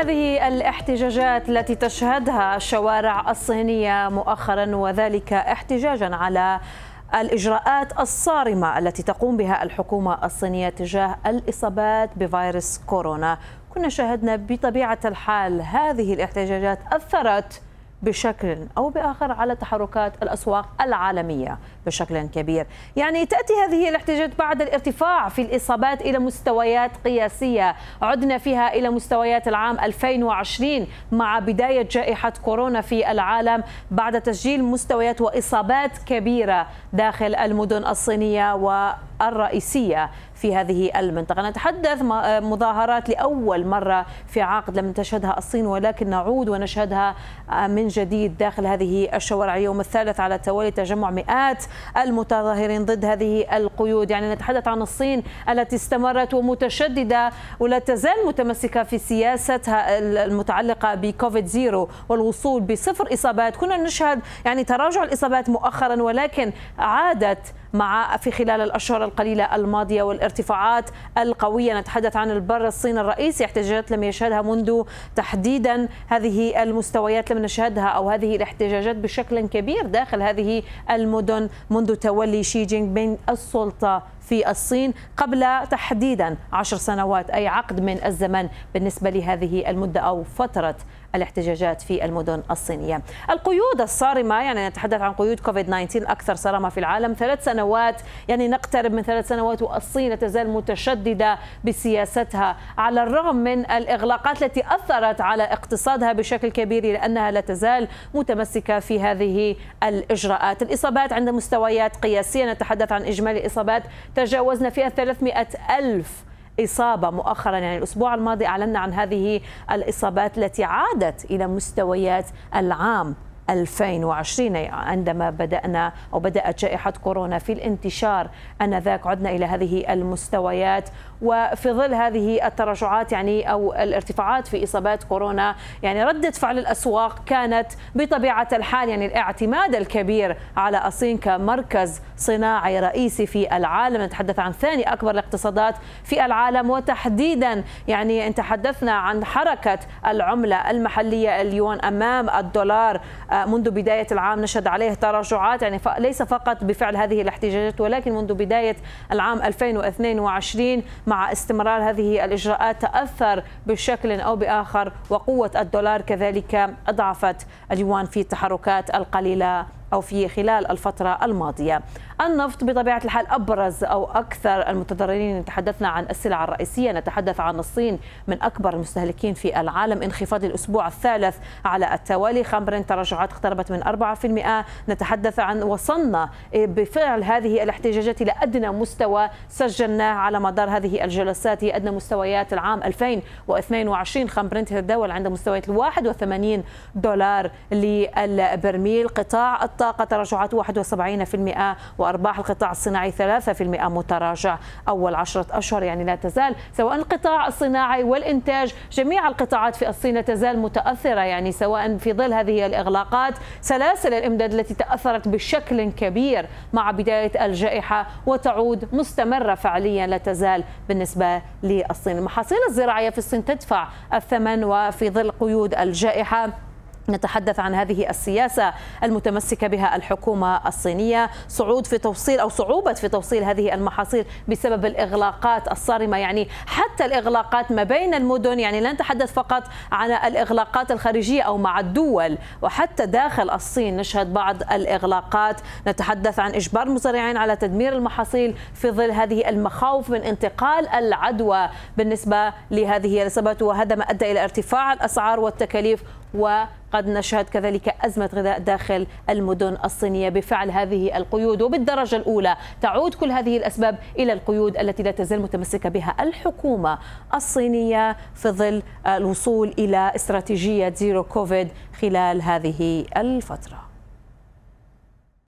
هذه الاحتجاجات التي تشهدها الشوارع الصينية مؤخرا وذلك احتجاجا على الإجراءات الصارمة التي تقوم بها الحكومة الصينية تجاه الإصابات بفيروس كورونا كنا شاهدنا بطبيعة الحال هذه الاحتجاجات أثرت بشكل أو بآخر على تحركات الأسواق العالمية بشكل كبير يعني تأتي هذه الاحتجاجات بعد الارتفاع في الإصابات إلى مستويات قياسية عدنا فيها إلى مستويات العام 2020 مع بداية جائحة كورونا في العالم بعد تسجيل مستويات وإصابات كبيرة داخل المدن الصينية و الرئيسية في هذه المنطقة نتحدث مظاهرات لأول مرة في عقد لم تشهدها الصين ولكن نعود ونشهدها آه، من جديد داخل هذه الشوارع يوم الثالث على التوالي تجمع مئات المتظاهرين ضد هذه القيود يعني نتحدث عن الصين التي استمرت ومتشددة ولا تزال متمسكة في سياستها المتعلقة بكوفيد زيرو والوصول بصفر إصابات كنا نشهد يعني تراجع الإصابات مؤخرا ولكن عادت مع في خلال الأشهر القليلة الماضية والارتفاعات القوية نتحدث عن البر الصيني الرئيسي احتجاجات لم يشهدها منذ تحديدا هذه المستويات لم نشهدها أو هذه الاحتجاجات بشكل كبير داخل هذه المدن منذ تولي شي جينغ بين السلطة في الصين قبل تحديدا عشر سنوات أي عقد من الزمن بالنسبة لهذه المدة أو فترة الاحتجاجات في المدن الصينية القيود الصارمة يعني نتحدث عن قيود كوفيد 19 أكثر صرامة في العالم ثلاث سنوات يعني نقترب من ثلاث سنوات والصين لا تزال متشددة بسياستها على الرغم من الإغلاقات التي أثرت على اقتصادها بشكل كبير لأنها لا تزال متمسكة في هذه الإجراءات الإصابات عند مستويات قياسية نتحدث عن إجمالي الإصابات تجاوزنا فيها 300 ألف إصابة مؤخرا يعني الأسبوع الماضي أعلنا عن هذه الإصابات التي عادت إلى مستويات العام 2020 عندما بدأنا أو بدأت جائحة كورونا في الانتشار أنذاك عدنا إلى هذه المستويات وفي ظل هذه التراجعات يعني أو الارتفاعات في إصابات كورونا يعني ردة فعل الأسواق كانت بطبيعة الحال يعني الاعتماد الكبير على الصين كمركز صناعي رئيسي في العالم نتحدث عن ثاني أكبر الاقتصادات في العالم وتحديدا يعني ان تحدثنا عن حركة العملة المحلية اليوان أمام الدولار آه، منذ بداية العام نشهد عليه تراجعات يعني ليس فقط بفعل هذه الاحتجاجات ولكن منذ بداية العام 2022 مع استمرار هذه الإجراءات تأثر بشكل أو بآخر وقوة الدولار كذلك أضعفت اليوان في التحركات القليلة أو في خلال الفترة الماضية النفط بطبيعة الحال أبرز أو أكثر المتضررين تحدثنا عن السلع الرئيسية نتحدث عن الصين من أكبر المستهلكين في العالم انخفاض الأسبوع الثالث على التوالي خمر تراجعات اقتربت من 4% نتحدث عن وصلنا بفعل هذه الاحتجاجات إلى أدنى مستوى سجلناه على مدار هذه الجلسات هي أدنى مستويات العام 2022 خمر تتداول عند مستويات 81 دولار للبرميل قطاع الطاقة تراجعت 71% وأرباح القطاع الصناعي 3% متراجع أول عشرة أشهر يعني لا تزال سواء القطاع الصناعي والإنتاج جميع القطاعات في الصين لا تزال متأثرة يعني سواء في ظل هذه الإغلاقات سلاسل الإمداد التي تأثرت بشكل كبير مع بداية الجائحة وتعود مستمرة فعليا لا تزال بالنسبة للصين المحاصيل الزراعية في الصين تدفع الثمن وفي ظل قيود الجائحة نتحدث عن هذه السياسة المتمسكة بها الحكومة الصينية صعود في توصيل أو صعوبة في توصيل هذه المحاصيل بسبب الإغلاقات الصارمة يعني حتى الإغلاقات ما بين المدن يعني لا نتحدث فقط عن الإغلاقات الخارجية أو مع الدول وحتى داخل الصين نشهد بعض الإغلاقات نتحدث عن إجبار المزارعين على تدمير المحاصيل في ظل هذه المخاوف من انتقال العدوى بالنسبة لهذه الإصابات وهذا ما أدى إلى ارتفاع الأسعار والتكاليف وقد نشهد كذلك أزمة غذاء داخل المدن الصينية بفعل هذه القيود وبالدرجة الأولى تعود كل هذه الأسباب إلى القيود التي لا تزال متمسكة بها الحكومة الصينية في ظل الوصول إلى استراتيجية زيرو كوفيد خلال هذه الفترة